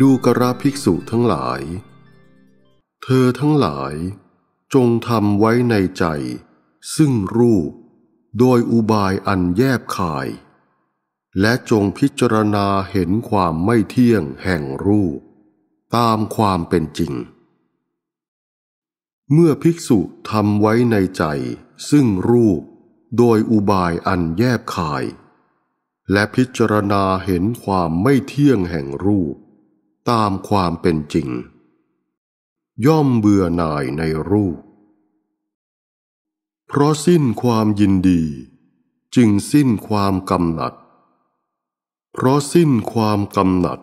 ดูกระภิกษุทั้งหลาย เธอทั้งหลายจงทำไว้ในใจซึ่งรูปโดยอุบายอันแยบคาย และจงพิจารณาเห็นความไม่เที่ยงแห่งรูป ตามความเป็นจริง เมื่อภิกษุทำไว้ในใจซึ่งรูปโดยอุบายอันแยบคาย และพิจารณาเห็นความไม่เที่ยงแห่งรูปตามความเป็นจริง ย่อมเบื่อหน่ายในรูป เพราะสิ้นความยินดี จึงสิ้นความกำหนัด เพราะสิ้นความกำหนัด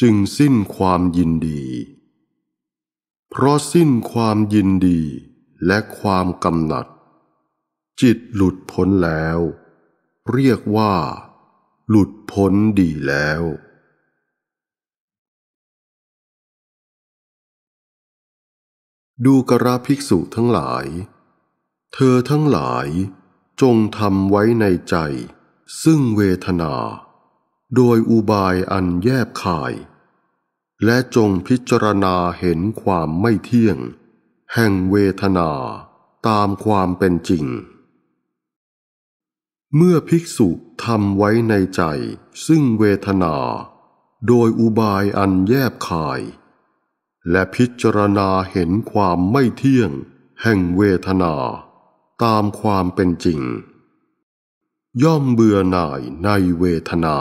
จึงสิ้นความยินดี เพราะสิ้นความยินดีและความกำหนัด จิตหลุดพ้นแล้ว เรียกว่า หลุดพ้นดีแล้วดูกระภิกษุทั้งหลาย เธอทั้งหลายจงทำไว้ในใจ ซึ่งเวทนา โดยอุบายอันแยบคาย และจงพิจารณาเห็นความไม่เที่ยง แห่งเวทนาตามความเป็นจริง เมื่อภิกษุทำไว้ในใจ ซึ่งเวทนา โดยอุบายอันแยบคายและพิจารณาเห็นความไม่เที่ยงแห่งเวทนาตามความเป็นจริง ย่อมเบื่อหน่ายในเวทนา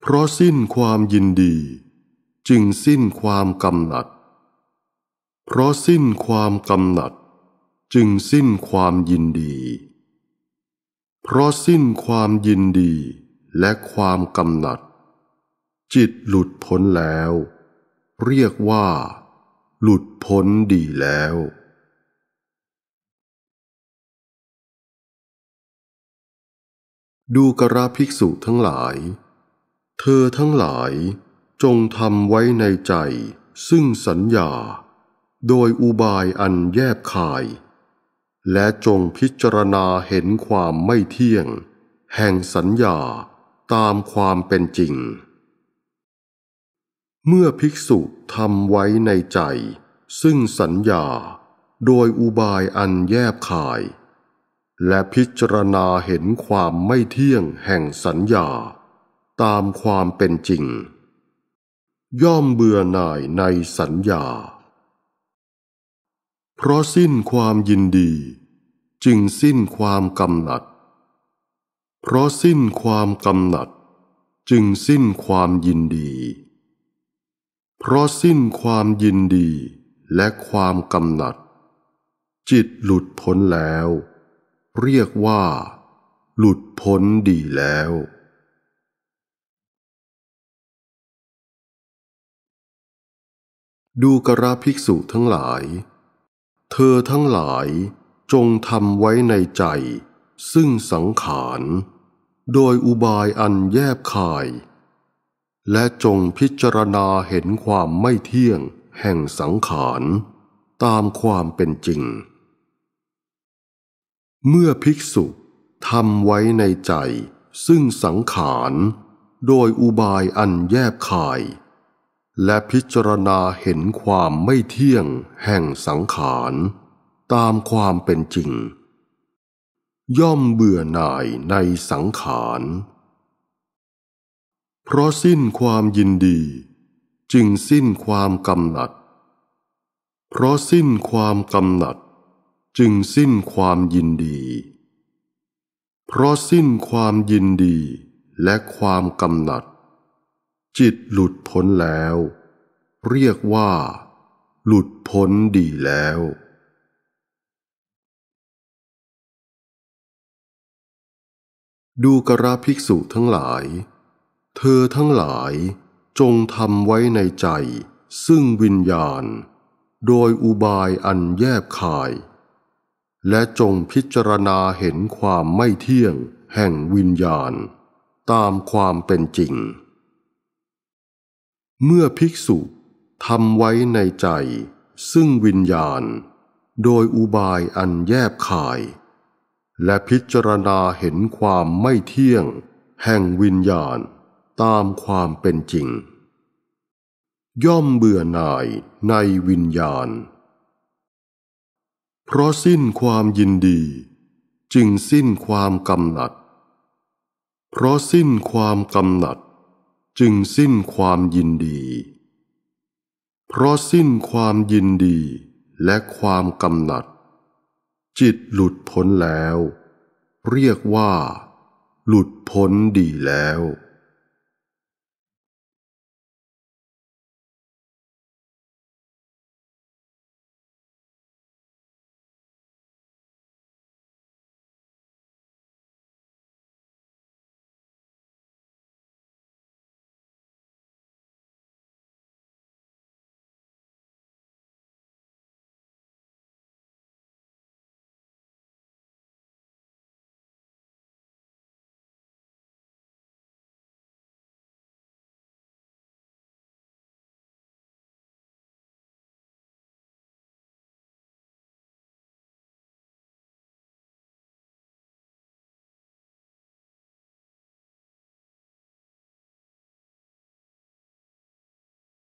เพราะสิ้นความยินดี จึงสิ้นความกำหนัด เพราะสิ้นความกำหนัด จึงสิ้นความยินดี เพราะสิ้นความยินดีและความกำหนัดจิตหลุดพ้นแล้ว เรียกว่า หลุดพ้นดีแล้ว ดูกระภิกษุทั้งหลาย เธอทั้งหลายจงทำไว้ในใจซึ่งสัญญา โดยอุบายอันแยบคาย และจงพิจารณาเห็นความไม่เที่ยง แห่งสัญญาตามความเป็นจริงเมื่อภิกษุทำไว้ในใจ ซึ่งสัญญาโดยอุบายอันแยบคาย และพิจารณาเห็นความไม่เที่ยงแห่งสัญญาตามความเป็นจริง ย่อมเบื่อหน่ายในสัญญา เพราะสิ้นความยินดี จึงสิ้นความกำหนัด เพราะสิ้นความกำหนัด จึงสิ้นความยินดีเพราะสิ้นความยินดีและความกำหนัด จิตหลุดพ้นแล้ว เรียกว่า หลุดพ้นดีแล้ว ดูกระภิกษุทั้งหลาย เธอทั้งหลายจงทำไว้ในใจ ซึ่งสังขาร โดยอุบายอันแยบคายและจงพิจารณาเห็นความไม่เที่ยงแห่งสังขาร ตามความเป็นจริง เมื่อภิกษุทำไว้ในใจ ซึ่งสังขารโดยอุบายอันแยบคาย และพิจารณาเห็นความไม่เที่ยงแห่งสังขาร ตามความเป็นจริง ย่อมเบื่อหน่ายในสังขารเพราะสิ้นความยินดี จึงสิ้นความกำหนัด เพราะสิ้นความกำหนัด จึงสิ้นความยินดี เพราะสิ้นความยินดีและความกำหนัด จิตหลุดพ้นแล้ว เรียกว่าหลุดพ้นดีแล้ว ดูกระภิกษุทั้งหลายเธอทั้งหลายจงทำไว้ในใจซึ่งวิญญาณ โดยอุบายอันแยบคาย และจงพิจารณาเห็นความไม่เที่ยงแห่งวิญญาณ ตามความเป็นจริง เมื่อภิกษุทำไว้ในใจซึ่งวิญญาณ โดยอุบายอันแยบคาย และพิจารณาเห็นความไม่เที่ยง แห่งวิญญาณตามความเป็นจริง ย่อมเบื่อหน่ายในวิญญาณ เพราะสิ้นความยินดี จึงสิ้นความกำหนัด เพราะสิ้นความกำหนัด จึงสิ้นความยินดี เพราะสิ้นความยินดีและความกำหนัด จิตหลุดพ้นแล้ว เรียกว่า หลุดพ้นดีแล้ว